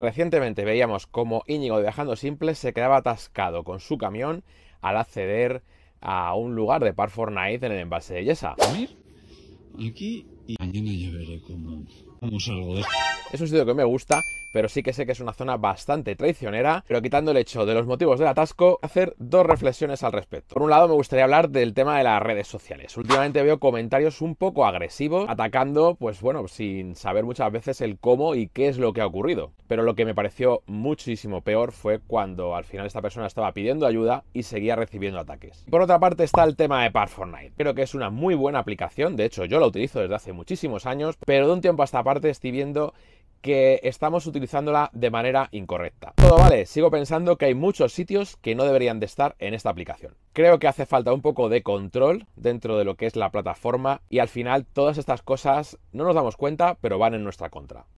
Recientemente veíamos como Íñigo de Viajando Simple se quedaba atascado con su camión al acceder a un lugar de Par Fortnite en el embalse de Yesa. Eh, es un sitio que me gusta, pero sí que sé que es una zona bastante traicionera, pero quitando el hecho de los motivos del atasco, hacer dos reflexiones al respecto. Por un lado, me gustaría hablar del tema de las redes sociales. Últimamente veo comentarios un poco agresivos, atacando, pues bueno, sin saber muchas veces el cómo y qué es lo que ha ocurrido. Pero lo que me pareció muchísimo peor fue cuando al final esta persona estaba pidiendo ayuda y seguía recibiendo ataques. Por otra parte está el tema de Par Fortnite. Creo que es una muy buena aplicación, de hecho yo la utilizo desde hace muchísimo años, pero de un tiempo a esta parte estoy viendo que estamos utilizándola de manera incorrecta. Todo vale, sigo pensando que hay muchos sitios que no deberían de estar en esta aplicación. Creo que hace falta un poco de control dentro de lo que es la plataforma y al final todas estas cosas no nos damos cuenta, pero van en nuestra contra.